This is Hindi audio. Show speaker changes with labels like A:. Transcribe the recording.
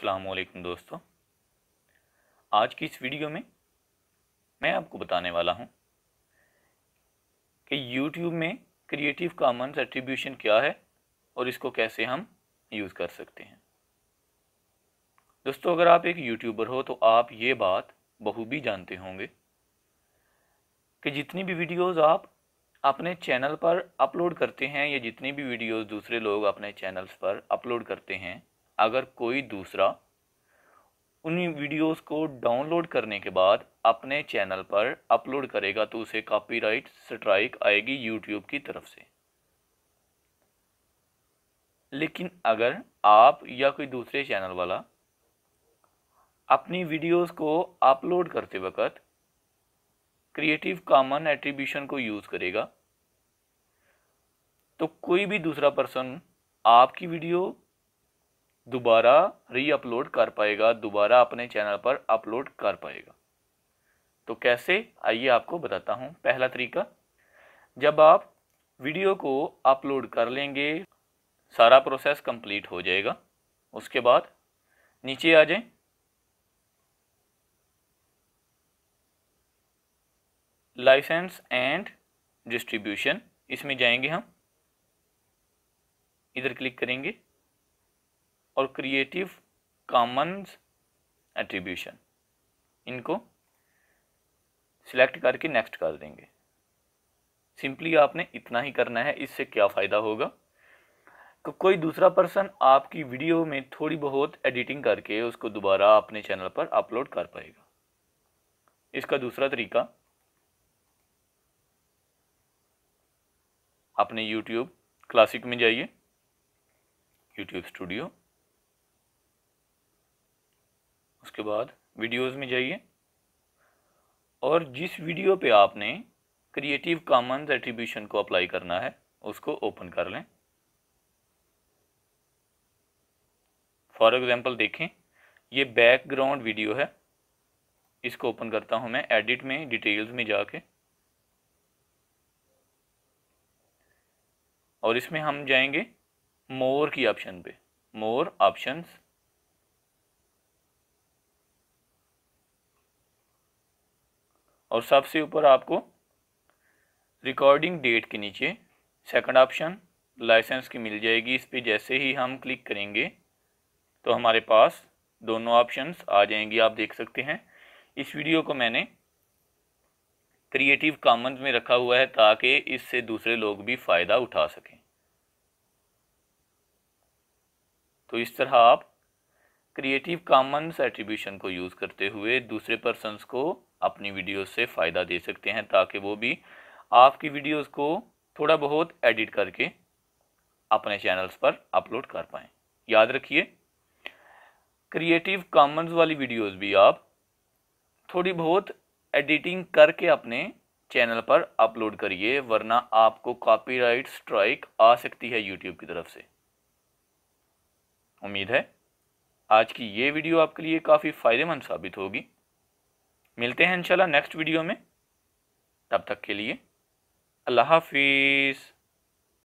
A: अल्लाम दोस्तों आज की इस वीडियो में मैं आपको बताने वाला हूं कि YouTube में क्रिएटिव कॉमन्स एट्रीब्यूशन क्या है और इसको कैसे हम यूज़ कर सकते हैं दोस्तों अगर आप एक यूट्यूबर हो तो आप ये बात बहूबी जानते होंगे कि जितनी भी वीडियोस आप अपने चैनल पर अपलोड करते हैं या जितनी भी वीडियोस दूसरे लोग अपने चैनल्स पर अपलोड करते हैं अगर कोई दूसरा उन वीडियोस को डाउनलोड करने के बाद अपने चैनल पर अपलोड करेगा तो उसे कॉपीराइट स्ट्राइक आएगी यूट्यूब की तरफ से लेकिन अगर आप या कोई दूसरे चैनल वाला अपनी वीडियोस को अपलोड करते वक्त क्रिएटिव कॉमन एट्रीब्यूशन को यूज़ करेगा तो कोई भी दूसरा पर्सन आपकी वीडियो दोबारा री अपलोड कर पाएगा दोबारा अपने चैनल पर अपलोड कर पाएगा तो कैसे आइए आपको बताता हूँ पहला तरीका जब आप वीडियो को अपलोड कर लेंगे सारा प्रोसेस कंप्लीट हो जाएगा उसके बाद नीचे आ जाएं लाइसेंस एंड डिस्ट्रीब्यूशन इसमें जाएंगे हम इधर क्लिक करेंगे और क्रिएटिव कॉमन्स एट्रीब्यूशन इनको सिलेक्ट करके नेक्स्ट कर देंगे सिंपली आपने इतना ही करना है इससे क्या फ़ायदा होगा तो कोई दूसरा पर्सन आपकी वीडियो में थोड़ी बहुत एडिटिंग करके उसको दोबारा अपने चैनल पर अपलोड कर पाएगा इसका दूसरा तरीका अपने YouTube क्लासिक में जाइए YouTube स्टूडियो उसके बाद वीडियोस में जाइए और जिस वीडियो पे आपने क्रिएटिव कॉमन्स एट्रीब्यूशन को अप्लाई करना है उसको ओपन कर लें फॉर एग्ज़ाम्पल देखें ये बैकग्राउंड वीडियो है इसको ओपन करता हूं मैं एडिट में डिटेल्स में जाके और इसमें हम जाएंगे मोर की ऑप्शन पे मोर ऑप्शंस और सबसे ऊपर आपको रिकॉर्डिंग डेट के नीचे सेकंड ऑप्शन लाइसेंस की मिल जाएगी इस पर जैसे ही हम क्लिक करेंगे तो हमारे पास दोनों ऑप्शंस आ जाएंगी आप देख सकते हैं इस वीडियो को मैंने क्रिएटिव कॉमन्स में रखा हुआ है ताकि इससे दूसरे लोग भी फ़ायदा उठा सकें तो इस तरह आप क्रिएटिव कॉमन्स एट्रीब्यूशन को यूज़ करते हुए दूसरे पर्सनस को अपनी वीडियो से फ़ायदा दे सकते हैं ताकि वो भी आपकी वीडियोस को थोड़ा बहुत एडिट करके अपने चैनल्स पर अपलोड कर पाएँ याद रखिए क्रिएटिव कॉमन्स वाली वीडियोस भी आप थोड़ी बहुत एडिटिंग करके अपने चैनल पर अपलोड करिए वरना आपको कॉपीराइट स्ट्राइक आ सकती है यूट्यूब की तरफ से उम्मीद है आज की ये वीडियो आपके लिए काफ़ी फ़ायदेमंद साबित होगी मिलते हैं इंशाल्लाह नेक्स्ट वीडियो में तब तक के लिए अल्लाह हाफिज़